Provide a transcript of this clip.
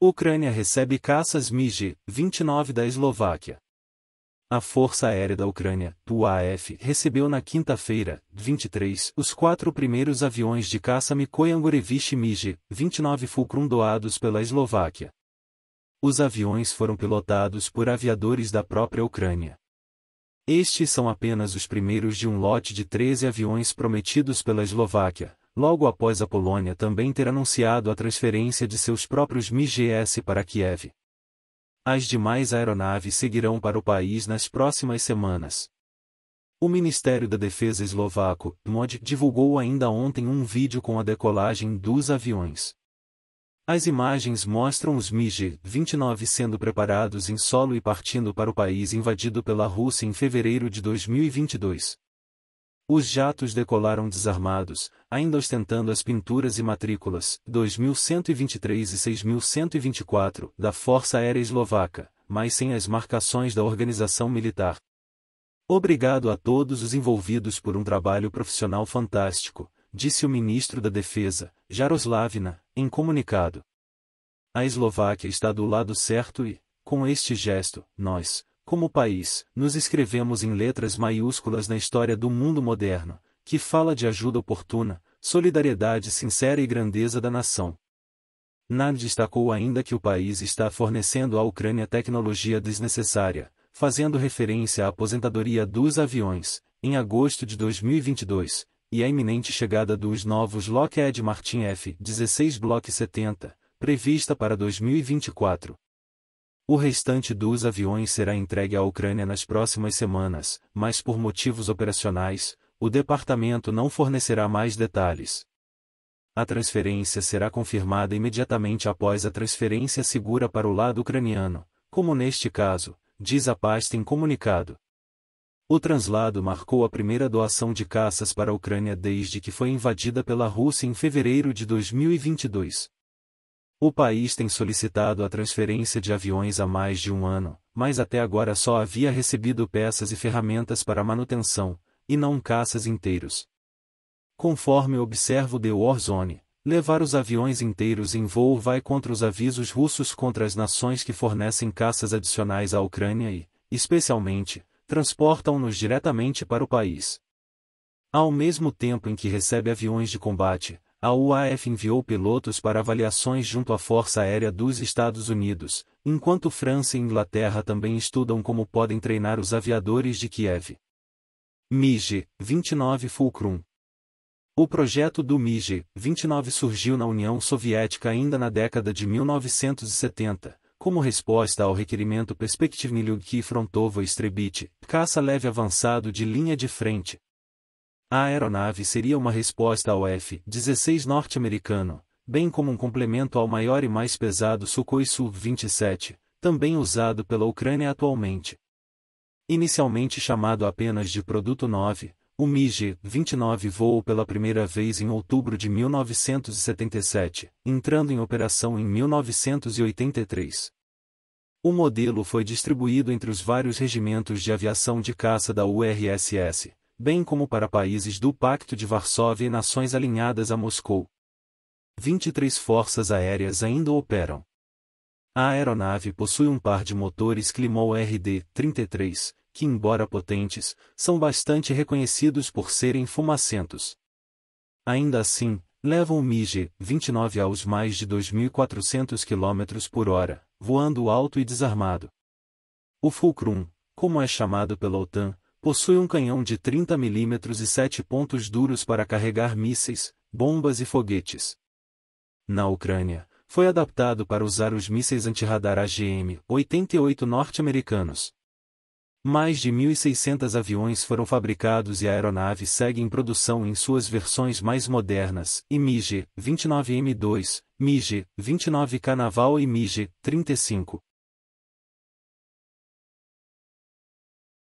Ucrânia recebe caças MiG, 29 da Eslováquia. A Força Aérea da Ucrânia, UAF, recebeu na quinta-feira, 23, os quatro primeiros aviões de caça Mikoyan MiG, 29 Fulcrum doados pela Eslováquia. Os aviões foram pilotados por aviadores da própria Ucrânia. Estes são apenas os primeiros de um lote de 13 aviões prometidos pela Eslováquia, logo após a Polônia também ter anunciado a transferência de seus próprios MiGs para Kiev. As demais aeronaves seguirão para o país nas próximas semanas. O Ministério da Defesa eslovaco, MOD, divulgou ainda ontem um vídeo com a decolagem dos aviões. As imagens mostram os MiG-29 sendo preparados em solo e partindo para o país invadido pela Rússia em fevereiro de 2022. Os jatos decolaram desarmados, ainda ostentando as pinturas e matrículas 2123 e 6124 da Força Aérea Eslovaca, mas sem as marcações da organização militar. Obrigado a todos os envolvidos por um trabalho profissional fantástico, disse o ministro da Defesa, Jaroslavina, em comunicado. A Eslováquia está do lado certo e, com este gesto, nós, como país, nos escrevemos em letras maiúsculas na história do mundo moderno, que fala de ajuda oportuna, solidariedade sincera e grandeza da nação. Nard destacou ainda que o país está fornecendo à Ucrânia tecnologia desnecessária, fazendo referência à aposentadoria dos aviões, em agosto de 2022, e à iminente chegada dos novos Lockheed Martin F-16 Block 70, prevista para 2024. O restante dos aviões será entregue à Ucrânia nas próximas semanas, mas por motivos operacionais, o departamento não fornecerá mais detalhes. A transferência será confirmada imediatamente após a transferência segura para o lado ucraniano, como neste caso, diz a pasta em comunicado. O translado marcou a primeira doação de caças para a Ucrânia desde que foi invadida pela Rússia em fevereiro de 2022. O país tem solicitado a transferência de aviões há mais de um ano, mas até agora só havia recebido peças e ferramentas para manutenção, e não caças inteiros. Conforme observo The Warzone, levar os aviões inteiros em voo vai contra os avisos russos contra as nações que fornecem caças adicionais à Ucrânia e, especialmente, transportam-nos diretamente para o país. Ao mesmo tempo em que recebe aviões de combate, a UAF enviou pilotos para avaliações junto à Força Aérea dos Estados Unidos, enquanto França e Inglaterra também estudam como podem treinar os aviadores de Kiev. MIG 29 Fulcrum O projeto do MIG 29 surgiu na União Soviética ainda na década de 1970, como resposta ao requerimento Perspektivnilyuki Frontovo Strebit, caça leve avançado de linha de frente, a aeronave seria uma resposta ao F-16 norte-americano, bem como um complemento ao maior e mais pesado Sukhoi Su-27, também usado pela Ucrânia atualmente. Inicialmente chamado apenas de Produto 9, o MiG-29 voou pela primeira vez em outubro de 1977, entrando em operação em 1983. O modelo foi distribuído entre os vários regimentos de aviação de caça da URSS, bem como para países do Pacto de Varsóvia e nações alinhadas a Moscou. 23 forças aéreas ainda operam. A aeronave possui um par de motores Klimov RD-33, que embora potentes, são bastante reconhecidos por serem fumacentos. Ainda assim, levam o MiG-29 aos mais de 2.400 km por hora, voando alto e desarmado. O Fulcrum, como é chamado pela OTAN, Possui um canhão de 30 mm e sete pontos duros para carregar mísseis, bombas e foguetes. Na Ucrânia, foi adaptado para usar os mísseis antirradar AGM-88 norte-americanos. Mais de 1.600 aviões foram fabricados e a aeronave segue em produção em suas versões mais modernas, e MiG-29M2, MiG-29 Naval e MiG-35.